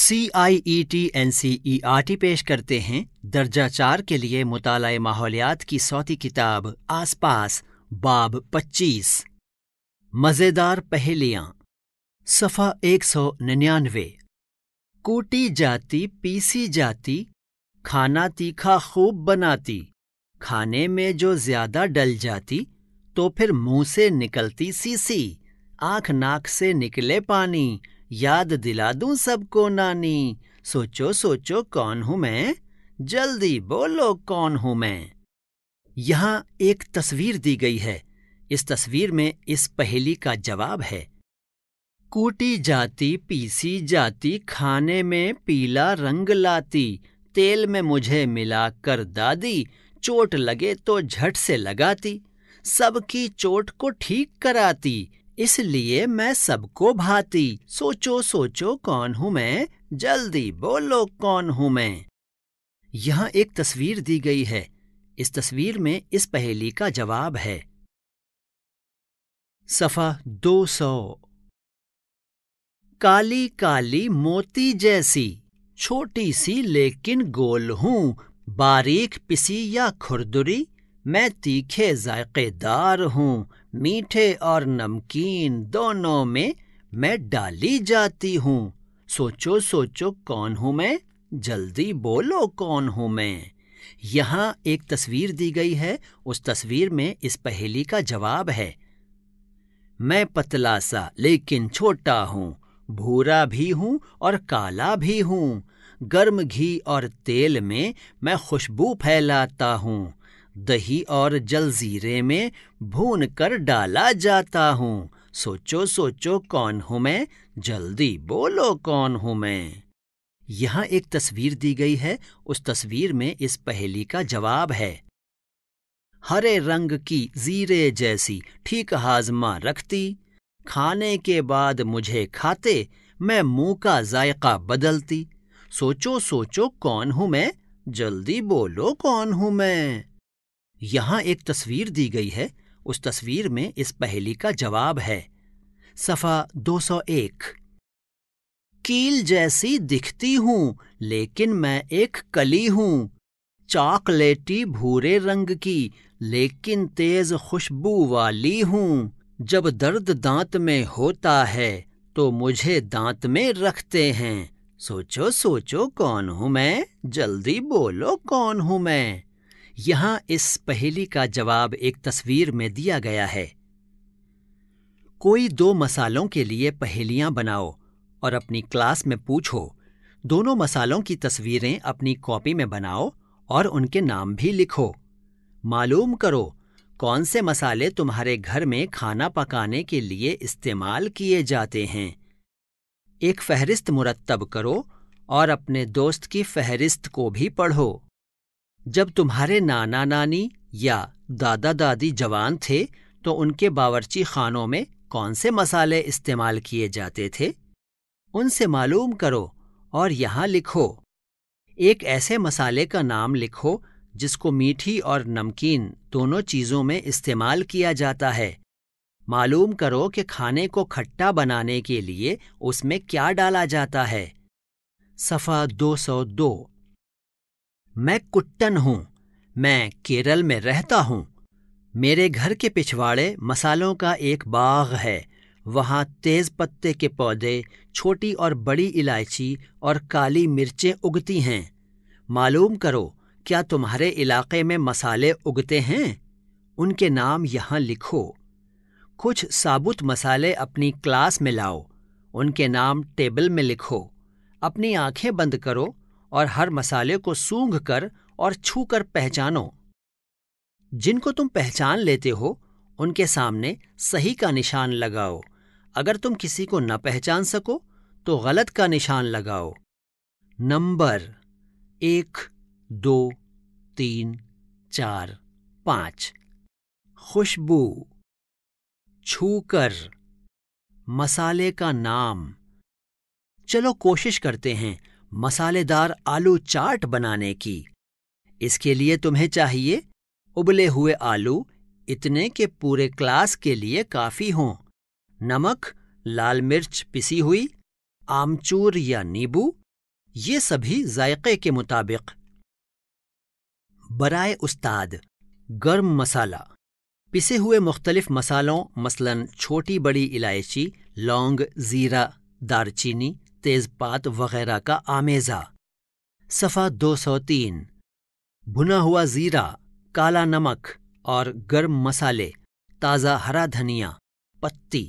C I E T N C E R T पेश करते हैं दर्जा चार के लिए मुताल माहौलियात की सौती किताब आस पास बाब 25 मज़ेदार पहेलियाँ सफ़ा एक सौ निन्यानवे कूटी जाती पीसी जाती खाना तीखा खूब बनाती खाने में जो ज़्यादा डल जाती तो फिर मुंह से निकलती सीसी आँख नाक से निकले पानी याद दिला दूं सबको नानी सोचो सोचो कौन हूं मैं जल्दी बोलो कौन हूं मैं यहाँ एक तस्वीर दी गई है इस तस्वीर में इस पहेली का जवाब है कूटी जाती पीसी जाती खाने में पीला रंग लाती तेल में मुझे मिला कर दादी चोट लगे तो झट से लगाती सबकी चोट को ठीक कराती इसलिए मैं सबको भाती सोचो सोचो कौन हूं मैं जल्दी बोलो कौन हूं मैं यह एक तस्वीर दी गई है इस तस्वीर में इस पहेली का जवाब है सफा दो सौ काली काली मोती जैसी छोटी सी लेकिन गोल हूं बारीक पिसी या खुरदुरी मैं तीखे जायकेदार हूँ मीठे और नमकीन दोनों में मैं डाली जाती हूँ सोचो सोचो कौन हूँ मैं जल्दी बोलो कौन हूँ मैं यहाँ एक तस्वीर दी गई है उस तस्वीर में इस पहेली का जवाब है मैं पतला सा लेकिन छोटा हूँ भूरा भी हूँ और काला भी हूँ गर्म घी और तेल में मैं खुशबू फैलाता हूँ दही और जलजीरे में भून कर डाला जाता हूँ सोचो सोचो कौन हूँ मैं जल्दी बोलो कौन हूँ मैं यहाँ एक तस्वीर दी गई है उस तस्वीर में इस पहेली का जवाब है हरे रंग की जीरे जैसी ठीक हाजमा रखती खाने के बाद मुझे खाते मैं मुंह का जायका बदलती सोचो सोचो कौन हूँ मैं जल्दी बोलो कौन हूँ मैं यहां एक तस्वीर दी गई है उस तस्वीर में इस पहेली का जवाब है सफा 201 कील जैसी दिखती हूं लेकिन मैं एक कली हूं चॉकलेटी भूरे रंग की लेकिन तेज खुशबू वाली हूं जब दर्द दांत में होता है तो मुझे दांत में रखते हैं सोचो सोचो कौन हूं मैं जल्दी बोलो कौन हूं मैं यहां इस पहेली का जवाब एक तस्वीर में दिया गया है कोई दो मसालों के लिए पहेलियां बनाओ और अपनी क्लास में पूछो दोनों मसालों की तस्वीरें अपनी कॉपी में बनाओ और उनके नाम भी लिखो मालूम करो कौन से मसाले तुम्हारे घर में खाना पकाने के लिए इस्तेमाल किए जाते हैं एक फहरिस्त मुरतब करो और अपने दोस्त की फहरिस्त को भी पढ़ो जब तुम्हारे नाना नानी या दादा दादी जवान थे तो उनके बावर्ची खानों में कौन से मसाले इस्तेमाल किए जाते थे उनसे मालूम करो और यहाँ लिखो एक ऐसे मसाले का नाम लिखो जिसको मीठी और नमकीन दोनों चीज़ों में इस्तेमाल किया जाता है मालूम करो कि खाने को खट्टा बनाने के लिए उसमें क्या डाला जाता है सफ़ा 202 मैं कुट्टन हूँ मैं केरल में रहता हूँ मेरे घर के पिछवाड़े मसालों का एक बाग है वहाँ तेज़ पत्ते के पौधे छोटी और बड़ी इलायची और काली मिर्चें उगती हैं मालूम करो क्या तुम्हारे इलाके में मसाले उगते हैं उनके नाम यहाँ लिखो कुछ साबुत मसाले अपनी क्लास में लाओ उनके नाम टेबल में लिखो अपनी आंखें बंद करो और हर मसाले को सूंघ कर और छू कर पहचानो जिनको तुम पहचान लेते हो उनके सामने सही का निशान लगाओ अगर तुम किसी को न पहचान सको तो गलत का निशान लगाओ नंबर एक दो तीन चार पांच खुशबू छूकर मसाले का नाम चलो कोशिश करते हैं मसालेदार आलू चाट बनाने की इसके लिए तुम्हें चाहिए उबले हुए आलू इतने के पूरे क्लास के लिए काफ़ी हों नमक लाल मिर्च पिसी हुई आमचूर या नींबू ये सभी जायके के मुताबिक बराए उस्ताद गर्म मसाला पिसे हुए मुख्तलिफ मसालों मसलन छोटी बड़ी इलायची लौंग ज़ीरा दारचीनी तेज़पात वगैरह का आमेज़ा सफ़ा 203 भुना हुआ ज़ीरा काला नमक और गर्म मसाले ताज़ा हरा धनिया पत्ती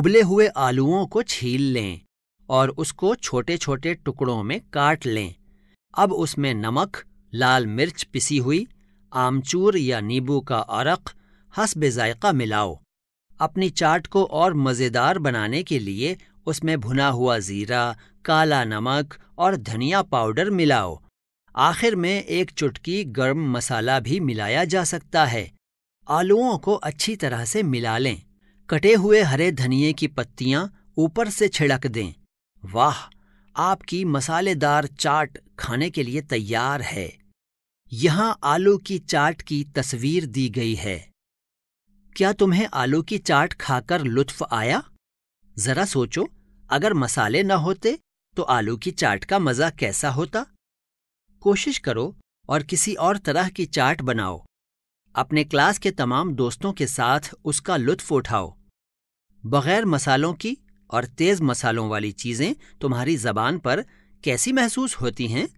उबले हुए आलूओं को छील लें और उसको छोटे छोटे टुकड़ों में काट लें अब उसमें नमक लाल मिर्च पिसी हुई आमचूर या नींबू का अरक हसब जायका मिलाओ अपनी चाट को और मज़ेदार बनाने के लिए उसमें भुना हुआ ज़ीरा काला नमक और धनिया पाउडर मिलाओ आखिर में एक चुटकी गर्म मसाला भी मिलाया जा सकता है आलूओं को अच्छी तरह से मिला लें कटे हुए हरे धनिए की पत्तियां ऊपर से छिड़क दें वाह आपकी मसालेदार चाट खाने के लिए तैयार है यहाँ आलू की चाट की तस्वीर दी गई है क्या तुम्हें आलू की चाट खाकर लुत्फ आया जरा सोचो अगर मसाले ना होते तो आलू की चाट का मजा कैसा होता कोशिश करो और किसी और तरह की चाट बनाओ अपने क्लास के तमाम दोस्तों के साथ उसका लुत्फ उठाओ बगैर मसालों की और तेज मसालों वाली चीजें तुम्हारी जबान पर कैसी महसूस होती हैं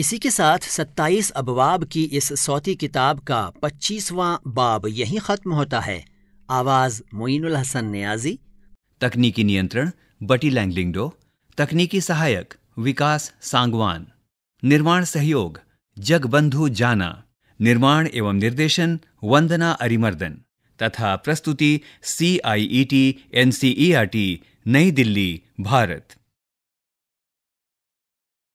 इसी के साथ 27 अबवाब की इस सौती किताब का 25वां बाब यहीं ख़त्म होता है आवाज़ मोइनुल हसन न्याजी तकनीकी नियंत्रण बटी लैंगलिंगडो तकनीकी सहायक विकास सांगवान निर्माण सहयोग जगबंधु जाना निर्माण एवं निर्देशन वंदना अरिमर्दन तथा प्रस्तुति C I E T N C E R T नई दिल्ली भारत